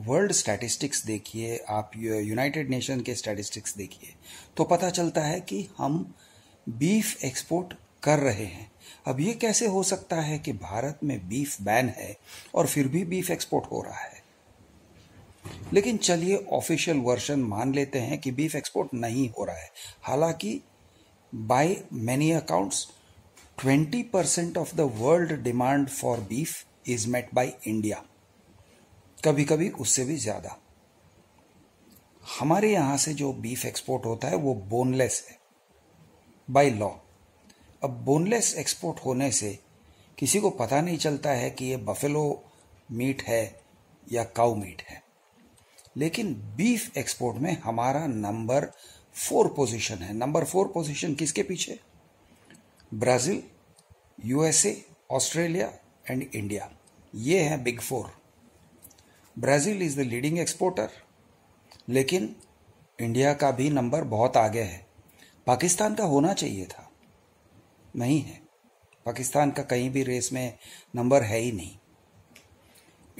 world statistics देखिए आप United nation के स्टैटिस्टिक्स देखिए तो पता चलता है कि हम बीफ एक्सपोर्ट कर रहे हैं अब ये कैसे हो सकता है कि भारत में बीफ बैन है और फिर भी बीफ एक्सपोर्ट हो रहा है लेकिन चलिए ऑफिशियल वर्जन मान लेते हैं कि बीफ एक्सपोर्ट नहीं हो रहा है हालांकि by many accounts 20% of the world demand for beef is met by India कभी कभी उससे भी ज़्यादा हमारे यहां से जो बीफ एक्सपोर्ट होता है वो बोनलेस है बाय लॉ अब बोनलेस एक्सपोर्ट होने से किसी को पता नहीं चलता है कि ये बफेलो मीट है या काउ मीट है लेकिन बीफ एक्सपोर्ट में हमारा नंबर फोर पोजीशन है नंबर फोर पोजीशन किसके पीछे Brazil USA Australia and India ये है big four Brazil is the leading exporter लेकिन इंडिया का भी नंबर बहुत आगे है पाकिस्तान का होना चाहिए था नहीं है पाकिस्तान का कहीं भी रेस में नंबर है ही नहीं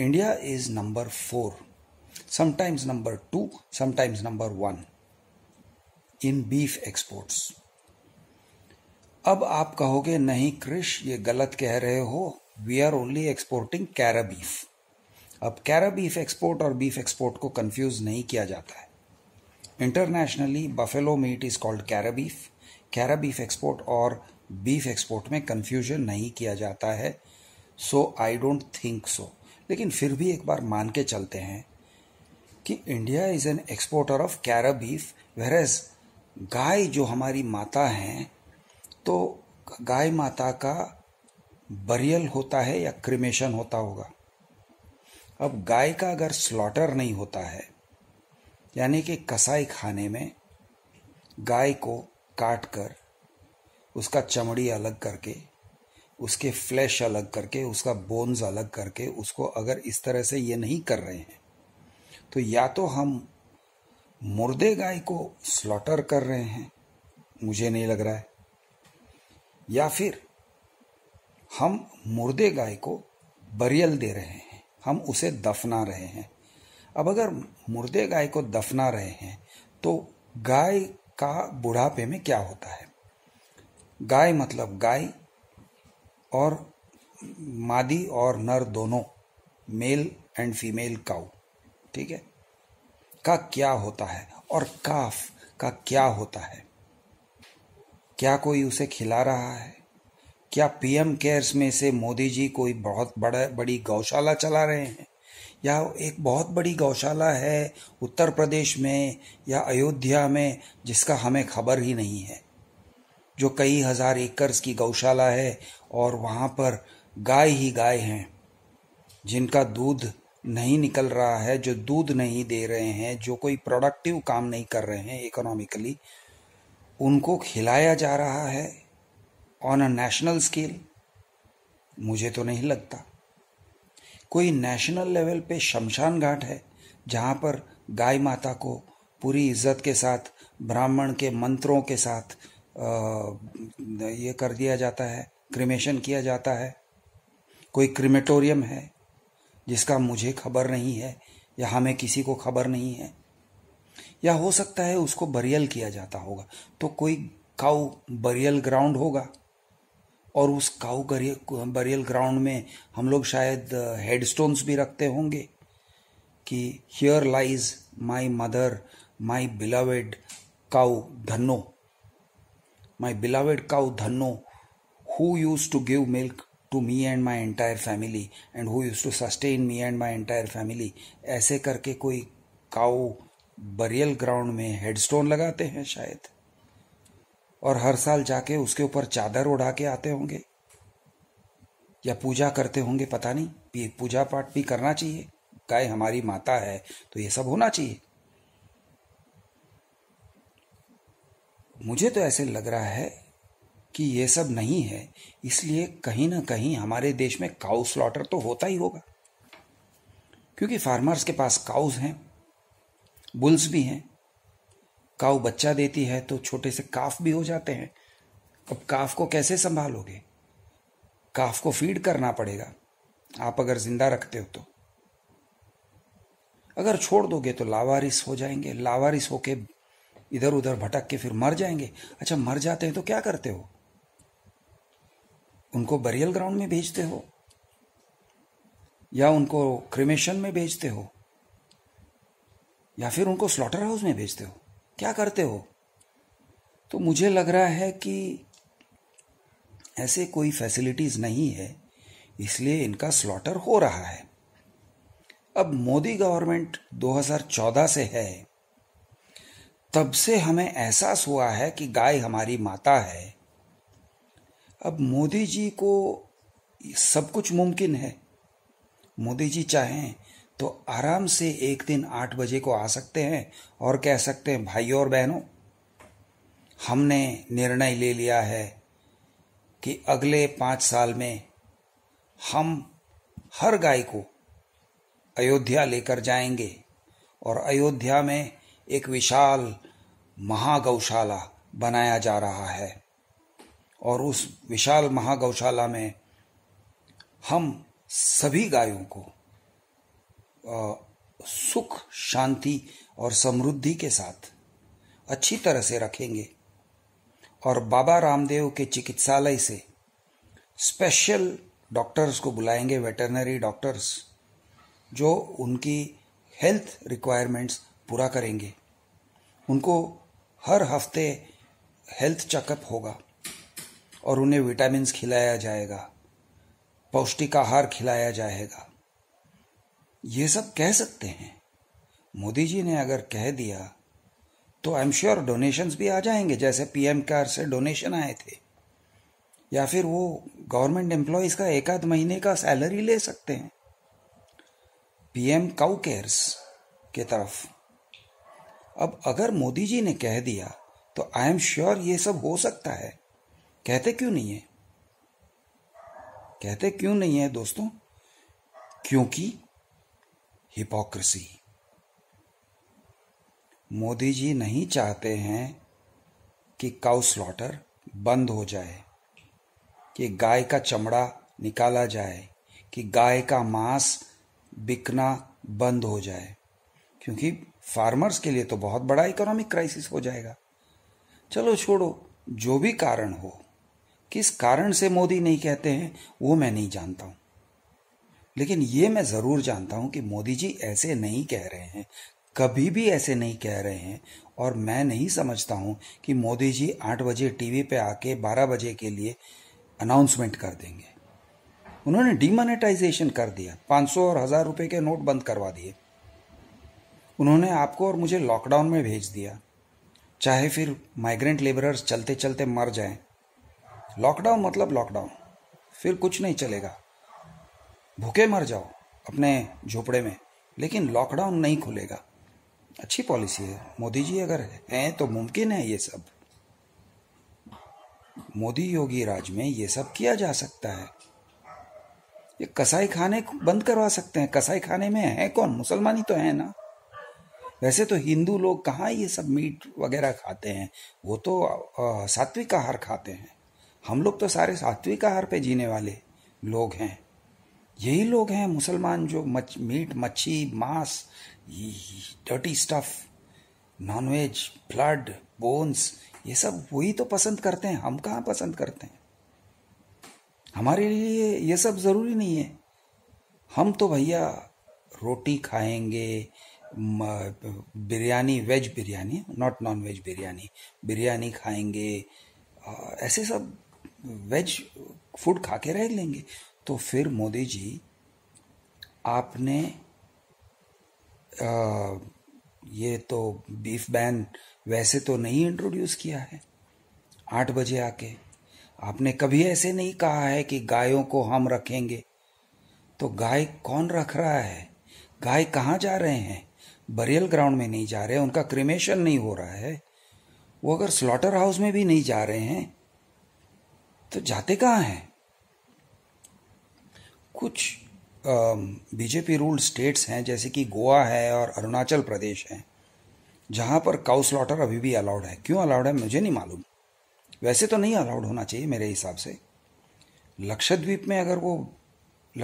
India is number four sometimes number two sometimes number one in beef exports अब आप कहोगे नहीं क्रिश ये गलत कह रहे हो we are only exporting carabeef अब कैरा बीफ एक्सपोर्ट और बीफ एक्सपोर्ट को कंफ्यूज नहीं किया जाता है internationally buffalo meat is called carabeef carabeef export और बीफ एक्सपोर्ट में कंफ्यूजन नहीं किया जाता है सो आई डोंट थिंक सो लेकिन फिर भी एक बार मान के चलते हैं कि India is an exporter of carabeef as गाय जो हमारी माता हैं तो गाय माता का बरियल होता है या क्रिमेशन होता होगा अब गाय का अगर स्लॉटर नहीं होता है यानी कि कसाई खाने में गाय को काट कर उसका चमड़ी अलग करके उसके फ्लैश अलग करके उसका बोन्स अलग करके उसको अगर इस तरह से ये नहीं कर रहे हैं तो या तो हम मुर्दे गाय को स्लॉटर कर रहे हैं मुझे नहीं लग रहा है या फिर हम मुर्दे गाय को बरियल दे रहे हैं हम उसे दफना रहे हैं अब अगर मुर्दे गाय को दफना रहे हैं तो गाय का बुढ़ापे में क्या होता है गाय मतलब गाय और मादी और नर दोनों मेल एंड फीमेल काउ ठीक है का क्या होता है और काफ का क्या होता है क्या कोई उसे खिला रहा है क्या पीएम केयर्स में से मोदी जी कोई बहुत बड़ा बड़ी गौशाला चला रहे हैं या एक बहुत बड़ी गौशाला है उत्तर प्रदेश में या अयोध्या में जिसका हमें खबर ही नहीं है जो कई हजार एकर्स की गौशाला है और वहाँ पर गाय ही गाय हैं जिनका दूध नहीं निकल रहा है जो दूध नहीं दे रहे हैं जो कोई प्रोडक्टिव काम नहीं कर रहे हैं इकोनॉमिकली उनको खिलाया जा रहा है ऑन अ नेशनल स्केल मुझे तो नहीं लगता कोई नेशनल लेवल पे शमशान घाट है जहां पर गाय माता को पूरी इज्जत के साथ ब्राह्मण के मंत्रों के साथ ये कर दिया जाता है क्रिमेशन किया जाता है कोई क्रिमेटोरियम है जिसका मुझे खबर नहीं है या हमें किसी को खबर नहीं है या हो सकता है उसको बरियल किया जाता होगा तो कोई काउ बरियल ग्राउंड होगा और उस काऊ बरियल ग्राउंड में हम लोग शायद हेडस्टोन्स भी रखते होंगे कि here lies my mother my beloved cow Dhano my beloved cow Dhano who used to give milk to me and my entire family and who used to sustain me and my entire family ऐसे करके कोई cow burial ground में headstone लगाते हैं शायद और हर साल जाके उसके ऊपर चादर उड़ा के आते होंगे या पूजा करते होंगे पता नहीं पूजा पाठ भी करना चाहिए गाय हमारी माता है तो ये सब होना चाहिए मुझे तो ऐसे लग रहा है कि ये सब नहीं है इसलिए कहीं ना कहीं हमारे देश में काउ स्लॉटर तो होता ही होगा क्योंकि फार्मर्स के पास काउज हैं बुल्स भी हैं काऊ बच्चा देती है तो छोटे से काफ भी हो जाते हैं अब काफ को कैसे संभालोगे काफ को फीड करना पड़ेगा आप अगर जिंदा रखते हो तो अगर छोड़ दोगे तो लावारिस हो जाएंगे लावारिस होके इधर उधर भटक के फिर मर जाएंगे अच्छा मर जाते हैं तो क्या करते हो उनको बरियल ग्राउंड में भेजते हो या उनको क्रिमेशन में भेजते हो या फिर उनको स्लॉटर हाउस में भेजते हो क्या करते हो तो मुझे लग रहा है कि ऐसे कोई फैसिलिटीज़ नहीं है इसलिए इनका स्लॉटर हो रहा है अब मोदी गवर्नमेंट 2014 से है तब से हमें एहसास हुआ है कि गाय हमारी माता है अब मोदी जी को सब कुछ मुमकिन है मोदी जी चाहें तो आराम से एक दिन आठ बजे को आ सकते हैं और कह सकते हैं भाइयों और बहनों हमने निर्णय ले लिया है कि अगले पांच साल में हम हर गाय को अयोध्या लेकर जाएंगे और अयोध्या में एक विशाल महागौशाला बनाया जा रहा है और उस विशाल महागौशाला में हम सभी गायों को सुख शांति और समृद्धि के साथ अच्छी तरह से रखेंगे और बाबा रामदेव के चिकित्सालय से स्पेशल डॉक्टर्स को बुलाएंगे वेटरनरी डॉक्टर्स जो उनकी हेल्थ रिक्वायरमेंट्स पूरा करेंगे उनको हर हफ्ते हेल्थ चेकअप होगा और उन्हें विटामिन खिलाया जाएगा पौष्टिक आहार खिलाया जाएगा ये सब कह सकते हैं मोदी जी ने अगर कह दिया तो आई एम श्योर डोनेशंस भी आ जाएंगे जैसे पीएम कार से डोनेशन आए थे या फिर वो गवर्नमेंट एम्प्लॉयज का एक आध महीने का सैलरी ले सकते हैं पीएम काउ केयर्स के तरफ अब अगर मोदी जी ने कह दिया तो आई एम श्योर ये सब हो सकता है कहते क्यों नहीं है कहते क्यों नहीं है दोस्तों क्योंकि हिपोक्रेसी मोदी जी नहीं चाहते हैं कि काउ स्लॉटर बंद हो जाए कि गाय का चमड़ा निकाला जाए कि गाय का मांस बिकना बंद हो जाए क्योंकि फार्मर्स के लिए तो बहुत बड़ा इकोनॉमिक क्राइसिस हो जाएगा चलो छोड़ो जो भी कारण हो किस कारण से मोदी नहीं कहते हैं वो मैं नहीं जानता हूं लेकिन ये मैं ज़रूर जानता हूँ कि मोदी जी ऐसे नहीं कह रहे हैं कभी भी ऐसे नहीं कह रहे हैं और मैं नहीं समझता हूँ कि मोदी जी आठ बजे टीवी पे आके बारह बजे के लिए अनाउंसमेंट कर देंगे उन्होंने डिमोनेटाइजेशन कर दिया सौ और हज़ार रुपये के नोट बंद करवा दिए उन्होंने आपको और मुझे लॉकडाउन में भेज दिया चाहे फिर माइग्रेंट लेबरर्स चलते चलते मर जाएं लॉकडाउन मतलब लॉकडाउन फिर कुछ नहीं चलेगा भूखे मर जाओ अपने झोपड़े में लेकिन लॉकडाउन नहीं खुलेगा अच्छी पॉलिसी है मोदी जी अगर हैं तो मुमकिन है ये सब मोदी योगी राज में ये सब किया जा सकता है ये कसाई खाने बंद करवा सकते हैं कसाई खाने में है कौन मुसलमान ही तो है ना वैसे तो हिंदू लोग कहाँ ये सब मीट वगैरह खाते हैं वो तो सात्विक आहार खाते हैं हम लोग तो सारे सात्विक आहार पे जीने वाले लोग हैं यही लोग हैं मुसलमान जो मच मीट मच्छी मांस dirty stuff non veg blood bones ये सब वही तो पसंद करते हैं हम कहाँ पसंद करते हैं हमारे लिए ये सब ज़रूरी नहीं है हम तो भैया रोटी खाएंगे biryani veg biryani not non veg biryani biryani खाएंगे ऐसे सब वेज फूड खा के रह लेंगे तो फिर मोदी जी आपने आ, ये तो बीफ बैन वैसे तो नहीं इंट्रोड्यूस किया है आठ बजे आके आपने कभी ऐसे नहीं कहा है कि गायों को हम रखेंगे तो गाय कौन रख रहा है गाय कहाँ जा रहे हैं बरियल ग्राउंड में नहीं जा रहे उनका क्रिमेशन नहीं हो रहा है वो अगर स्लॉटर हाउस में भी नहीं जा रहे हैं तो जाते कहाँ हैं कुछ बीजेपी रूल्ड स्टेट्स हैं जैसे कि गोवा है और अरुणाचल प्रदेश है जहाँ पर काउ स्लॉटर अभी भी अलाउड है क्यों अलाउड है मुझे नहीं मालूम वैसे तो नहीं अलाउड होना चाहिए मेरे हिसाब से लक्षद्वीप में अगर वो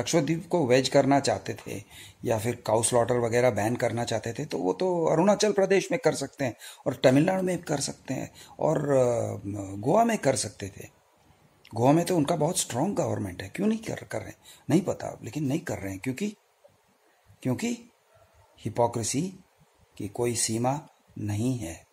लक्षद्वीप को वेज करना चाहते थे या फिर काउ स्लॉटर वगैरह बैन करना चाहते थे तो वो तो अरुणाचल प्रदेश में कर सकते हैं और तमिलनाडु में कर सकते हैं और गोवा में कर सकते थे गोवा में तो उनका बहुत स्ट्रांग गवर्नमेंट है क्यों नहीं कर कर रहे नहीं पता लेकिन नहीं कर रहे हैं क्योंकि क्योंकि हिपोक्रेसी की कोई सीमा नहीं है